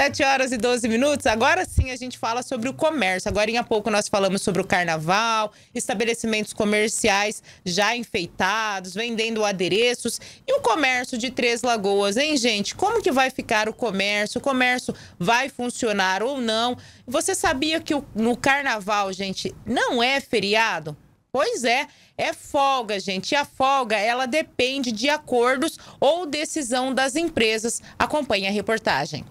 7 horas e 12 minutos. Agora sim a gente fala sobre o comércio. Agora em a pouco nós falamos sobre o carnaval, estabelecimentos comerciais já enfeitados, vendendo adereços. E o comércio de Três Lagoas, hein, gente? Como que vai ficar o comércio? O comércio vai funcionar ou não? Você sabia que no carnaval, gente, não é feriado? Pois é, é folga, gente. E a folga, ela depende de acordos ou decisão das empresas. Acompanhe a reportagem.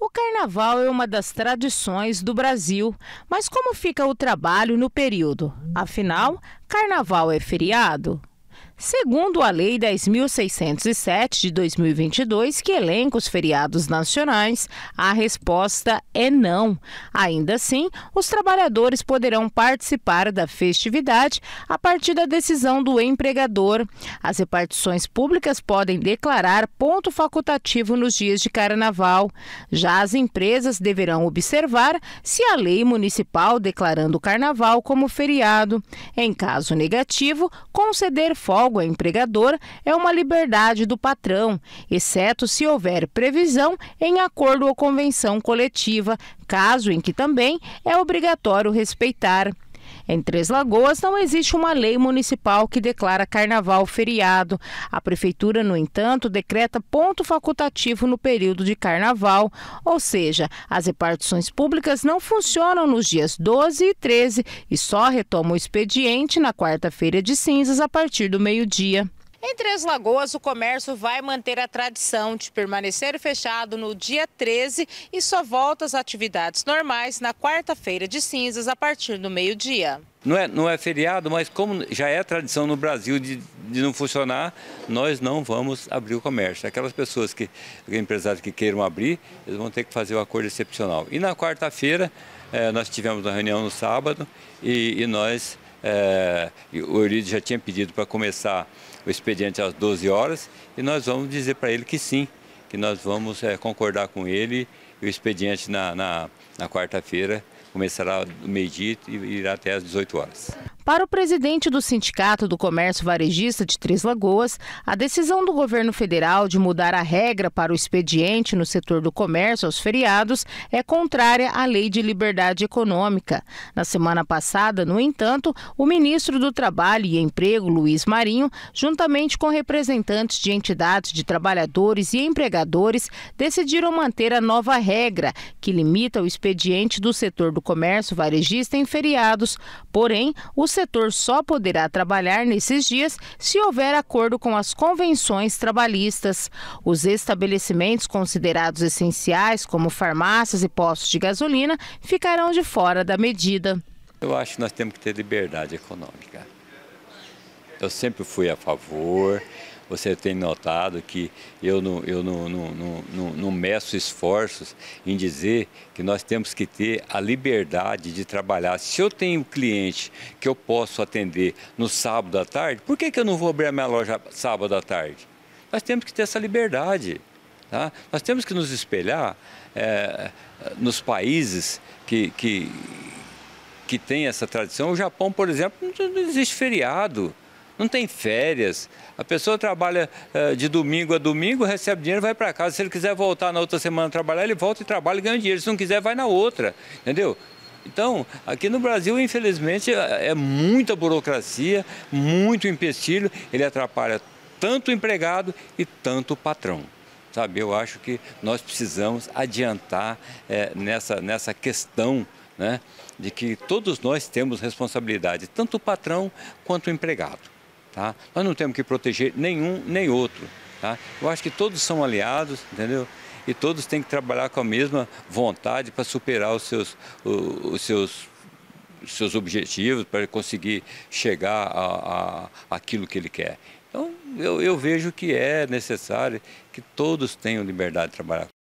O carnaval é uma das tradições do Brasil, mas como fica o trabalho no período? Afinal, carnaval é feriado? Segundo a Lei 10.607 de 2022, que elenca os feriados nacionais, a resposta é não. Ainda assim, os trabalhadores poderão participar da festividade a partir da decisão do empregador. As repartições públicas podem declarar ponto facultativo nos dias de carnaval. Já as empresas deverão observar se a lei municipal declarando o carnaval como feriado. Em caso negativo, conceder folga algo é empregador é uma liberdade do patrão, exceto se houver previsão em acordo ou convenção coletiva, caso em que também é obrigatório respeitar. Em Três Lagoas não existe uma lei municipal que declara carnaval feriado. A prefeitura, no entanto, decreta ponto facultativo no período de carnaval, ou seja, as repartições públicas não funcionam nos dias 12 e 13 e só retomam o expediente na quarta-feira de cinzas a partir do meio-dia. Em Três Lagoas, o comércio vai manter a tradição de permanecer fechado no dia 13 e só volta às atividades normais na quarta-feira de cinzas, a partir do meio-dia. Não é, não é feriado, mas como já é tradição no Brasil de, de não funcionar, nós não vamos abrir o comércio. Aquelas pessoas que, empresários que queiram abrir, eles vão ter que fazer o um acordo excepcional. E na quarta-feira, eh, nós tivemos uma reunião no sábado e, e nós é, o Euridio já tinha pedido para começar o expediente às 12 horas e nós vamos dizer para ele que sim, que nós vamos é, concordar com ele e o expediente na, na, na quarta-feira começará do meio-dia e irá até às 18 horas. Para o presidente do Sindicato do Comércio Varejista de Três Lagoas, a decisão do governo federal de mudar a regra para o expediente no setor do comércio aos feriados é contrária à lei de liberdade econômica. Na semana passada, no entanto, o ministro do Trabalho e Emprego, Luiz Marinho, juntamente com representantes de entidades de trabalhadores e empregadores, decidiram manter a nova regra, que limita o expediente do setor do comércio varejista em feriados. Porém, os setor só poderá trabalhar nesses dias se houver acordo com as convenções trabalhistas. Os estabelecimentos considerados essenciais, como farmácias e postos de gasolina, ficarão de fora da medida. Eu acho que nós temos que ter liberdade econômica. Eu sempre fui a favor você tem notado que eu não, eu não, não, não, não meço esforços em dizer que nós temos que ter a liberdade de trabalhar. Se eu tenho cliente que eu posso atender no sábado à tarde, por que, que eu não vou abrir a minha loja sábado à tarde? Nós temos que ter essa liberdade. Tá? Nós temos que nos espelhar é, nos países que, que, que têm essa tradição. O Japão, por exemplo, não existe feriado não tem férias. A pessoa trabalha eh, de domingo a domingo, recebe dinheiro, vai para casa. Se ele quiser voltar na outra semana trabalhar, ele volta e trabalha e ganha dinheiro. Se não quiser, vai na outra, entendeu? Então, aqui no Brasil, infelizmente, é, é muita burocracia, muito empecilho, ele atrapalha tanto o empregado e tanto o patrão. Sabe, eu acho que nós precisamos adiantar é, nessa, nessa questão né, de que todos nós temos responsabilidade, tanto o patrão quanto o empregado. Tá? Nós não temos que proteger nenhum nem outro. Tá? Eu acho que todos são aliados, entendeu? E todos têm que trabalhar com a mesma vontade para superar os seus, os seus seus objetivos, para conseguir chegar a, a, aquilo que ele quer. Então, eu, eu vejo que é necessário que todos tenham liberdade de trabalhar.